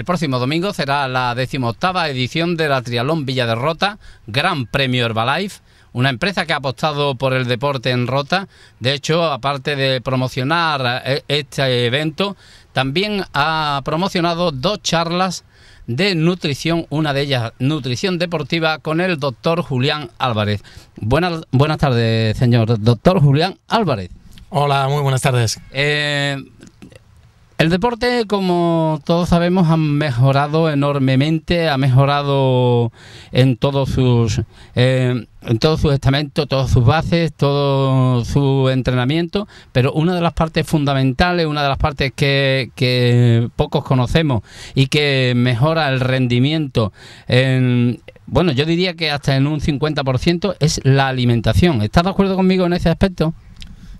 El próximo domingo será la decimoctava edición de la Trialón Villa de Rota, Gran Premio Herbalife, una empresa que ha apostado por el deporte en Rota. De hecho, aparte de promocionar eh, este evento, también ha promocionado dos charlas de nutrición, una de ellas nutrición deportiva, con el doctor Julián Álvarez. Buenas, buenas tardes, señor doctor Julián Álvarez. Hola, muy buenas tardes. Eh, el deporte, como todos sabemos, ha mejorado enormemente, ha mejorado en todos sus eh, en todos sus estamentos, todas sus bases, todo su entrenamiento, pero una de las partes fundamentales, una de las partes que, pocos conocemos y que mejora el rendimiento bueno, yo diría que hasta en un 50% es la alimentación. ¿Estás de acuerdo conmigo en ese aspecto?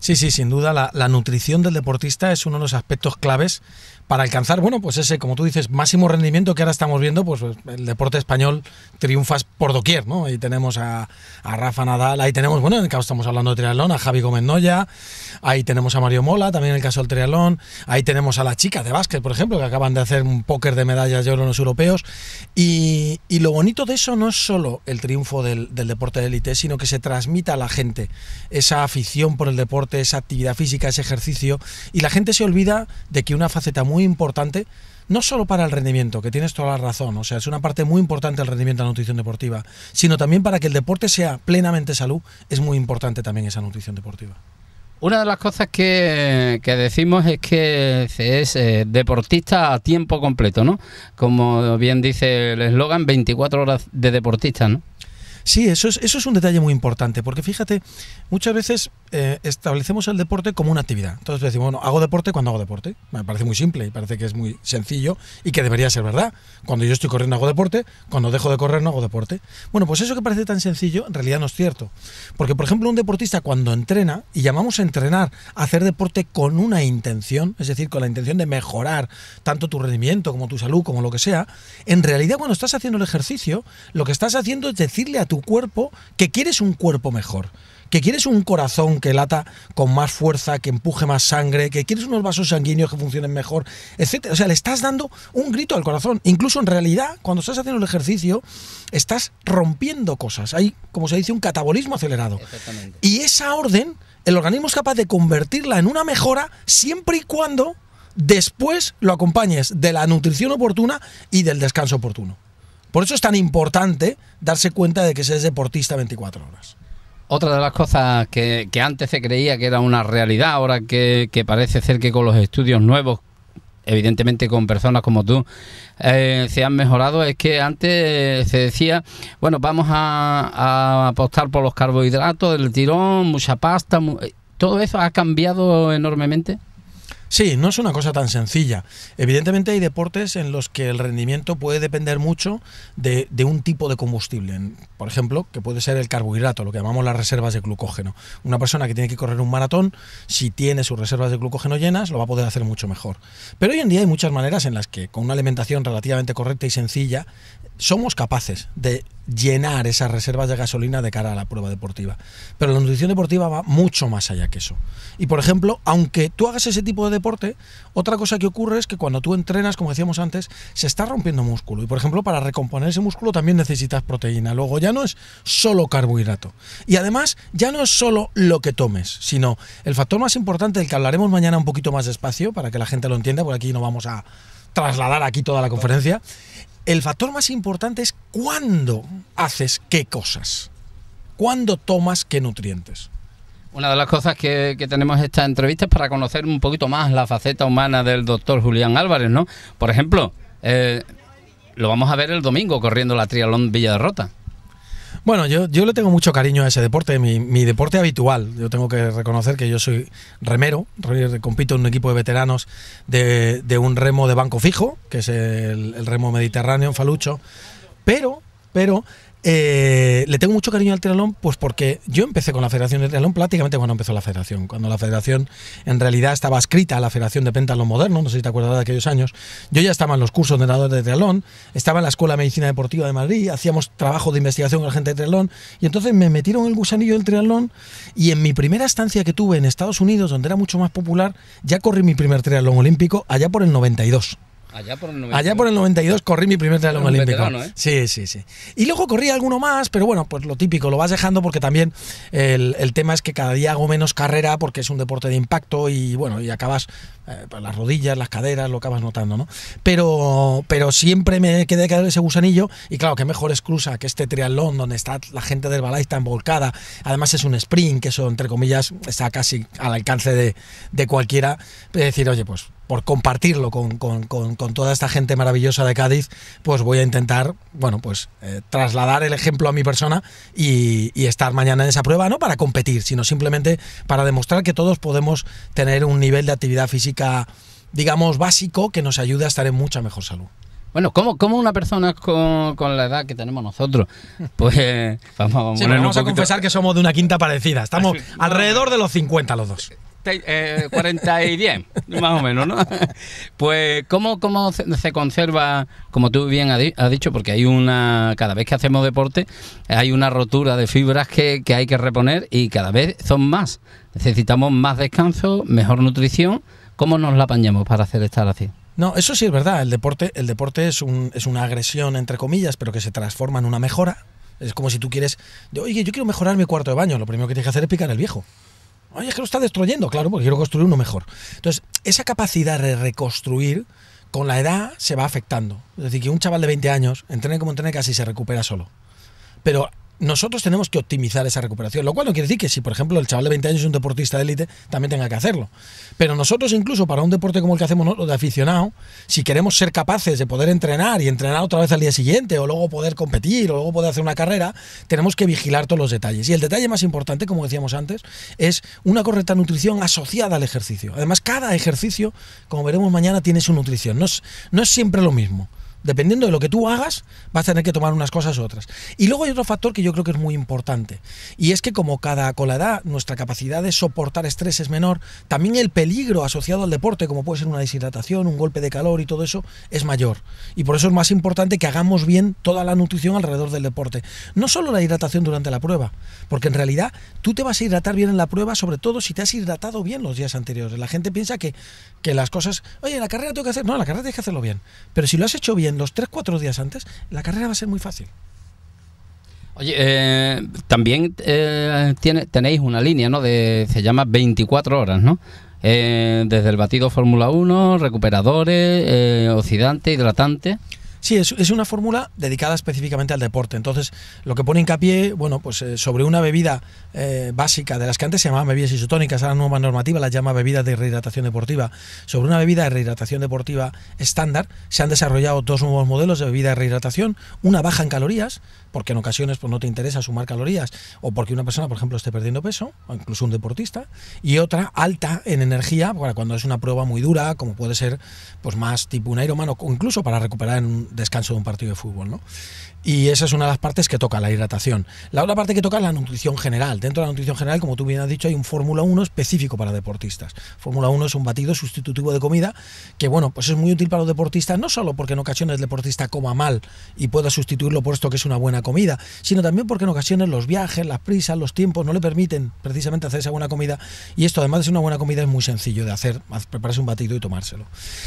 Sí, sí, sin duda. La, nutrición del deportista es uno de los aspectos claves para alcanzar, bueno, pues ese, como tú dices, máximo rendimiento que ahora estamos viendo, pues, pues, el deporte español triunfas por doquier, ¿no? Ahí tenemos a, a, Rafa Nadal, ahí tenemos, bueno, en el caso estamos hablando de triatlón, a Javi Gómez Noya, ahí tenemos a Mario Mola, también en el caso del triatlón, ahí tenemos a la chica de básquet, por ejemplo, que acaban de hacer un póker de medallas de oro en los europeos, y, y lo bonito de eso no es solo el triunfo del, del deporte de élite, sino que se transmita a la gente esa afición por el deporte, esa actividad física, ese ejercicio, y la gente se olvida de que una faceta muy importante, no solo para el rendimiento, que tienes toda la razón, o sea, es una parte muy importante el rendimiento de la nutrición deportiva, sino también para que el deporte sea plenamente salud, es muy importante también esa nutrición deportiva. Una de las cosas que, decimos es que es eh, deportista a tiempo completo, ¿no? Como bien dice el eslogan, 24 horas de deportista, ¿no? Sí, eso es, eso es un detalle muy importante, porque fíjate, muchas veces eh, establecemos el deporte como una actividad. Entonces decimos, bueno, hago deporte cuando hago deporte. Me parece muy simple y parece que es muy sencillo y que debería ser verdad. Cuando yo estoy corriendo hago deporte, cuando dejo de correr no hago deporte. Bueno, pues eso que parece tan sencillo en realidad no es cierto. Porque, por ejemplo, un deportista cuando entrena, y llamamos a entrenar, a hacer deporte con una intención, es decir, con la intención de mejorar tanto tu rendimiento como tu salud, como lo que sea, en realidad cuando estás haciendo el ejercicio, lo que estás haciendo es decirle a tu cuerpo que quieres un cuerpo mejor que quieres un corazón que lata con más fuerza, que empuje más sangre, que quieres unos vasos sanguíneos que funcionen mejor, etcétera. O sea, le estás dando un grito al corazón. Incluso en realidad, cuando estás haciendo el ejercicio, estás rompiendo cosas. Hay, como se dice, un catabolismo acelerado. Y esa orden, el organismo es capaz de convertirla en una mejora siempre y cuando después lo acompañes de la nutrición oportuna y del descanso oportuno. Por eso es tan importante darse cuenta de que se es deportista 24 horas. Otra de las cosas que, antes se creía que era una realidad, ahora que, parece ser que con los estudios nuevos, evidentemente con personas como tú, eh, se han mejorado, es que antes se decía, bueno, vamos a, apostar por los carbohidratos, el tirón, mucha pasta, eh, ¿todo eso ha cambiado enormemente? Sí, no es una cosa tan sencilla. Evidentemente hay deportes en los que el rendimiento puede depender mucho de, un tipo de combustible. Por ejemplo, que puede ser el carbohidrato, lo que llamamos las reservas de glucógeno. Una persona que tiene que correr un maratón, si tiene sus reservas de glucógeno llenas, lo va a poder hacer mucho mejor. Pero hoy en día hay muchas maneras en las que con una alimentación relativamente correcta y sencilla, somos capaces de llenar esas reservas de gasolina de cara a la prueba deportiva. Pero la nutrición deportiva va mucho más allá que eso. Y por ejemplo, aunque tú hagas ese tipo de otra cosa que ocurre es que cuando tú entrenas, como decíamos antes, se está rompiendo músculo. Y por ejemplo, para recomponer ese músculo también necesitas proteína. Luego ya no es solo carbohidrato. Y además ya no es solo lo que tomes, sino el factor más importante el que hablaremos mañana un poquito más despacio, para que la gente lo entienda, por aquí no vamos a trasladar aquí toda la conferencia. El factor más importante es cuándo haces qué cosas. ¿Cuándo tomas qué nutrientes? Una de las cosas que, que tenemos esta entrevista es para conocer un poquito más la faceta humana del doctor Julián Álvarez, ¿no? Por ejemplo, eh, lo vamos a ver el domingo corriendo la trialón Villa Derrota. Bueno, yo, le tengo mucho cariño a ese deporte, mi, deporte habitual. Yo tengo que reconocer que yo soy remero, compito en un equipo de veteranos de, un remo de banco fijo, que es el, remo mediterráneo en Falucho, pero, pero eh, le tengo mucho cariño al triatlón, pues porque yo empecé con la Federación de Triatlón prácticamente cuando empezó la Federación, cuando la Federación en realidad estaba escrita a la Federación de Pentalón Moderno, no sé si te acuerdas de aquellos años. Yo ya estaba en los cursos de nadadores de triatlón, estaba en la Escuela de Medicina Deportiva de Madrid, hacíamos trabajo de investigación con la gente de triatlón, y entonces me metieron el gusanillo del triatlón. Y en mi primera estancia que tuve en Estados Unidos, donde era mucho más popular, ya corrí mi primer triatlón olímpico allá por el 92. Allá por el 92. corrí mi primer triatlón olímpico. ¿eh? Sí, sí, sí. Y luego corrí alguno más, pero bueno, pues lo típico, lo vas dejando porque también el, tema es que cada día hago menos carrera porque es un deporte de impacto y bueno, y acabas eh, pues las rodillas, las caderas, lo acabas notando, ¿no? Pero, pero siempre me quedé quedar ese gusanillo y claro, que mejor es Cruza que este triatlón donde está la gente del Balay está volcada. Además es un sprint, que eso entre comillas está casi al alcance de, de cualquiera. decir, oye, pues por compartirlo con, toda esta gente maravillosa de Cádiz, pues voy a intentar, bueno, pues eh, trasladar el ejemplo a mi persona y, estar mañana en esa prueba, no para competir, sino simplemente para demostrar que todos podemos tener un nivel de actividad física, digamos, básico que nos ayude a estar en mucha mejor salud. Bueno, ¿cómo, una persona con, la edad que tenemos nosotros? Pues vamos, vamos a confesar que somos de una quinta parecida. Estamos ah, alrededor de los 50 los dos. 40 eh, y 10, más o menos, ¿no? Pues, ¿cómo, se, conserva, como tú bien has, dicho, porque hay una, cada vez que hacemos deporte, hay una rotura de fibras que, hay que reponer y cada vez son más. Necesitamos más descanso, mejor nutrición. ¿Cómo nos la apañamos para hacer estar así? No, eso sí es verdad. El deporte, el deporte es, un, es una agresión, entre comillas, pero que se transforma en una mejora. Es como si tú quieres, oye, yo quiero mejorar mi cuarto de baño. Lo primero que tienes que hacer es picar el viejo. Oye, es que lo está destruyendo, claro, porque quiero construir uno mejor. Entonces, esa capacidad de reconstruir con la edad se va afectando. Es decir, que un chaval de 20 años entrene como entrene casi se recupera solo. Pero nosotros tenemos que optimizar esa recuperación, lo cual no quiere decir que si, por ejemplo, el chaval de 20 años es un deportista de élite, también tenga que hacerlo. Pero nosotros incluso para un deporte como el que hacemos nosotros de aficionado, si queremos ser capaces de poder entrenar y entrenar otra vez al día siguiente, o luego poder competir, o luego poder hacer una carrera, tenemos que vigilar todos los detalles. Y el detalle más importante, como decíamos antes, es una correcta nutrición asociada al ejercicio. Además, cada ejercicio, como veremos mañana, tiene su nutrición. No es, no es siempre lo mismo dependiendo de lo que tú hagas, vas a tener que tomar unas cosas u otras. Y luego hay otro factor que yo creo que es muy importante, y es que como cada cola da nuestra capacidad de soportar estrés es menor, también el peligro asociado al deporte, como puede ser una deshidratación, un golpe de calor y todo eso, es mayor. Y por eso es más importante que hagamos bien toda la nutrición alrededor del deporte. No solo la hidratación durante la prueba, porque en realidad tú te vas a hidratar bien en la prueba, sobre todo si te has hidratado bien los días anteriores. La gente piensa que, las cosas, oye, la carrera tengo que hacer, no, la carrera tienes que hacerlo bien, pero si lo has hecho bien, ...en los 3-4 días antes, la carrera va a ser muy fácil. Oye, eh, también eh, tiene, tenéis una línea, ¿no? De, se llama 24 horas, ¿no? Eh, desde el batido Fórmula 1, recuperadores, eh, oxidante, hidratante. Sí, es, una fórmula dedicada específicamente al deporte. Entonces, lo que pone hincapié, bueno, pues eh, sobre una bebida eh, básica, de las que antes se llamaban bebidas isotónicas, ahora la nueva normativa las llama bebidas de rehidratación deportiva. Sobre una bebida de rehidratación deportiva estándar, se han desarrollado dos nuevos modelos de bebida de rehidratación. Una baja en calorías, porque en ocasiones pues, no te interesa sumar calorías, o porque una persona, por ejemplo, esté perdiendo peso, o incluso un deportista, y otra alta en energía, para cuando es una prueba muy dura, como puede ser pues más tipo un aeromano, o incluso para recuperar en un descanso de un partido de fútbol, ¿no? Y esa es una de las partes que toca la hidratación. La otra parte que toca es la nutrición general. Dentro de la nutrición general, como tú bien has dicho, hay un Fórmula 1 específico para deportistas. Fórmula 1 es un batido sustitutivo de comida que, bueno, pues es muy útil para los deportistas, no solo porque en ocasiones el deportista coma mal y pueda sustituirlo por esto que es una buena comida, sino también porque en ocasiones los viajes, las prisas, los tiempos no le permiten precisamente hacer esa buena comida. Y esto, además de ser una buena comida, es muy sencillo de hacer, prepararse un batido y tomárselo.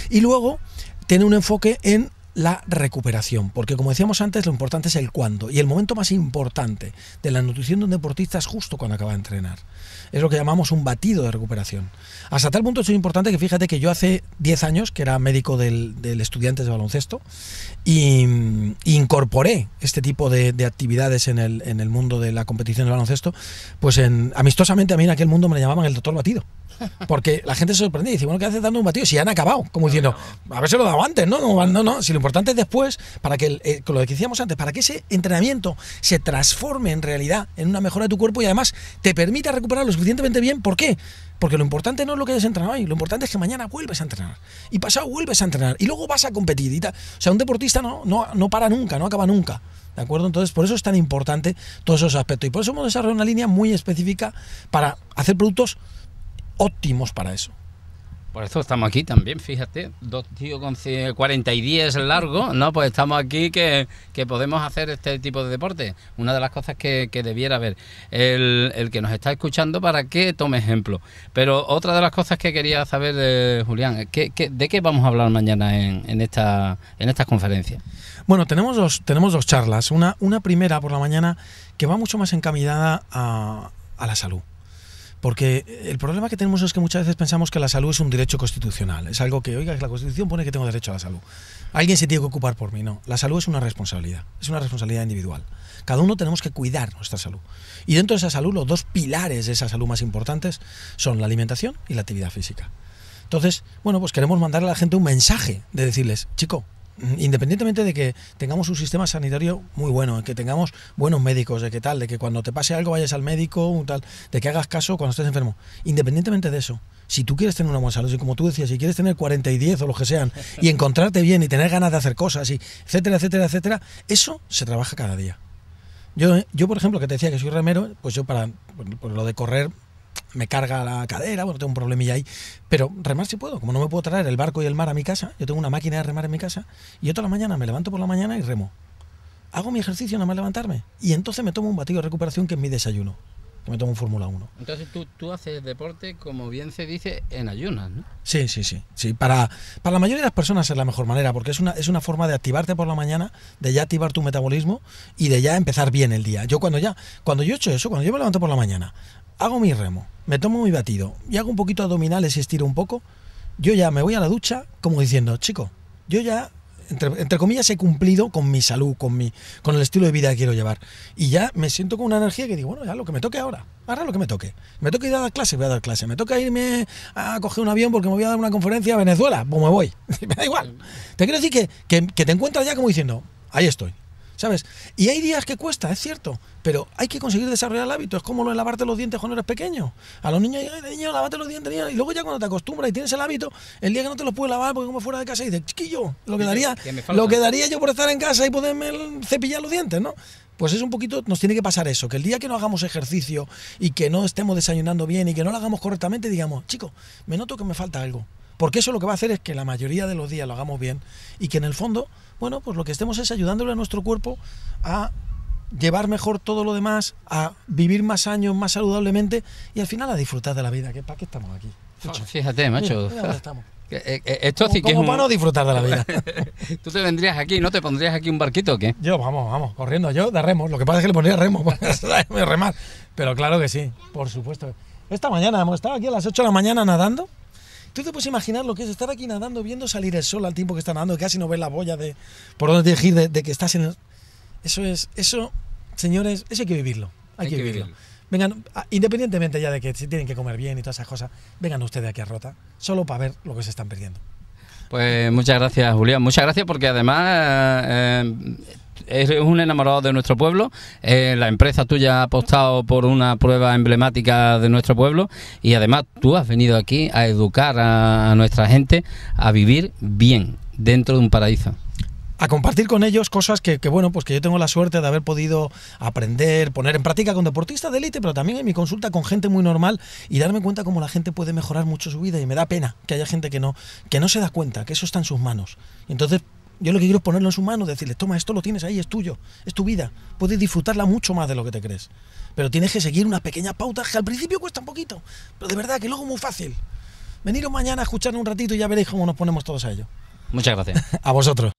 Y luego tiene un enfoque en la recuperación, porque como decíamos antes, lo importante es el cuándo. Y el momento más importante de la nutrición de un deportista es justo cuando acaba de entrenar. Es lo que llamamos un batido de recuperación. Hasta tal punto es importante que fíjate que yo hace 10 años, que era médico del, estudiante de baloncesto, y, mm, incorporé este tipo de, actividades en el, mundo de la competición de baloncesto, pues amistosamente a mí en aquel mundo me llamaban el doctor batido. Porque la gente se sorprende y dice, bueno, ¿qué haces dando un batido? Si ya han acabado, como diciendo, a ver, si lo dado antes, ¿no? No, no, no. Si lo importante es después, para que, eh, con lo que decíamos antes, para que ese entrenamiento se transforme en realidad en una mejora de tu cuerpo y además te permita recuperar lo suficientemente bien. ¿Por qué? Porque lo importante no es lo que hayas entrenado hoy, lo importante es que mañana vuelves a entrenar. Y pasado vuelves a entrenar. Y luego vas a competir. O sea, un deportista no, no, no para nunca, no acaba nunca. ¿De acuerdo? Entonces, por eso es tan importante todos esos aspectos. Y por eso hemos desarrollado una línea muy específica para hacer productos óptimos para eso. Por eso estamos aquí también, fíjate, dos tíos con 40 y 10 largo, ¿no? Pues estamos aquí que, podemos hacer este tipo de deporte. Una de las cosas que, debiera haber el, que nos está escuchando para que tome ejemplo. Pero otra de las cosas que quería saber, Julián, ¿qué, de qué vamos a hablar mañana en, esta, en estas conferencias? Bueno, tenemos dos, tenemos dos charlas. Una, una primera por la mañana que va mucho más encaminada a la salud porque el problema que tenemos es que muchas veces pensamos que la salud es un derecho constitucional. Es algo que, oiga, la Constitución pone que tengo derecho a la salud. Alguien se tiene que ocupar por mí. No, la salud es una responsabilidad. Es una responsabilidad individual. Cada uno tenemos que cuidar nuestra salud. Y dentro de esa salud, los dos pilares de esa salud más importantes son la alimentación y la actividad física. Entonces, bueno, pues queremos mandar a la gente un mensaje de decirles, chico, Mm, independientemente de que tengamos un sistema sanitario muy bueno, de que tengamos buenos médicos, de que tal, de que cuando te pase algo vayas al médico, un tal, de que hagas caso cuando estés enfermo, independientemente de eso, si tú quieres tener una buena salud, y como tú decías, si quieres tener 40 y 10 o lo que sean, y encontrarte bien y tener ganas de hacer cosas, y etcétera, etcétera, etcétera, eso se trabaja cada día. Yo, yo, por ejemplo, que te decía que soy remero, pues yo para lo de correr me carga la cadera, bueno, tengo un problemilla ahí, pero remar sí puedo, como no me puedo traer el barco y el mar a mi casa, yo tengo una máquina de remar en mi casa, y yo toda la mañana me levanto por la mañana y remo. Hago mi ejercicio nada más levantarme, y entonces me tomo un batido de recuperación que es mi desayuno me tomo un Fórmula 1. Entonces tú, tú haces deporte, como bien se dice, en ayunas, ¿no? Sí, sí, sí. sí. Para, para la mayoría de las personas es la mejor manera, porque es una, es una forma de activarte por la mañana, de ya activar tu metabolismo y de ya empezar bien el día. Yo cuando ya, cuando yo he hecho eso, cuando yo me levanto por la mañana, hago mi remo, me tomo mi batido y hago un poquito abdominales y estiro un poco, yo ya me voy a la ducha como diciendo, chico, yo ya entre, comillas, he cumplido con mi salud, con, mi, con el estilo de vida que quiero llevar. Y ya me siento con una energía que digo, bueno, ya lo que me toque ahora, ahora lo que me toque. Me toca ir a dar clase, voy a dar clase. Me toca irme a coger un avión porque me voy a dar una conferencia a Venezuela, pues me voy. me da igual. Te quiero decir que, que te encuentras ya como diciendo, ahí estoy, ¿sabes? Y hay días que cuesta, es cierto, pero hay que conseguir desarrollar el hábito. Es como lo de lavarte los dientes cuando eres pequeño. A los niños, niño, lavate los dientes, niño. Y luego ya cuando te acostumbras y tienes el hábito, el día que no te los puedes lavar porque como fuera de casa y dices, chiquillo, lo que, lo que yo por estar en casa y poderme cepillar los dientes, ¿no? Pues es un poquito, nos tiene que pasar eso, que el día que no hagamos ejercicio y que no estemos desayunando bien y que no lo hagamos correctamente, digamos, chico, me noto que me falta algo. Porque eso lo que va a hacer es que la mayoría de los días lo hagamos bien y que en el fondo bueno, pues lo que estemos es ayudándole a nuestro cuerpo a llevar mejor todo lo demás, a vivir más años más saludablemente y al final a disfrutar de la vida, para qué estamos aquí. Fíjate, macho. estamos. Eh, eh, esto sí que es para no disfrutar de la vida? ¿Tú te vendrías aquí, no te pondrías aquí un barquito o qué? Yo, vamos, vamos, corriendo. Yo de remo, Lo que pasa es que le pondría remo. remar. Pero claro que sí, por supuesto. Esta mañana hemos estado aquí a las 8 de la mañana nadando Tú te puedes imaginar lo que es estar aquí nadando, viendo salir el sol al tiempo que está nadando, casi no ves la boya de por dónde tienes que ir, de, que estás en el... Eso es, eso, señores, eso hay que vivirlo. Hay, que, vivirlo. Vengan, independientemente ya de que si tienen que comer bien y todas esas cosas, vengan ustedes aquí a Rota, solo para ver lo que se están perdiendo. Pues muchas gracias, Julián. Muchas gracias porque además eh, eh, es un enamorado de nuestro pueblo. Eh, la empresa tuya ha apostado por una prueba emblemática de nuestro pueblo y además tú has venido aquí a educar a nuestra gente a vivir bien dentro de un paraíso a compartir con ellos cosas que, bueno, pues que yo tengo la suerte de haber podido aprender, poner en práctica con deportistas de élite, pero también en mi consulta con gente muy normal y darme cuenta cómo la gente puede mejorar mucho su vida y me da pena que haya gente que no, que no se da cuenta, que eso está en sus manos. Entonces, yo lo que quiero es ponerlo en sus manos, decirles, toma, esto lo tienes ahí, es tuyo, es tu vida, puedes disfrutarla mucho más de lo que te crees. Pero tienes que seguir unas pequeñas pautas que al principio cuesta un poquito, pero de verdad que luego es muy fácil. Veniros mañana a escucharnos un ratito y ya veréis cómo nos ponemos todos a ello. Muchas gracias. a vosotros.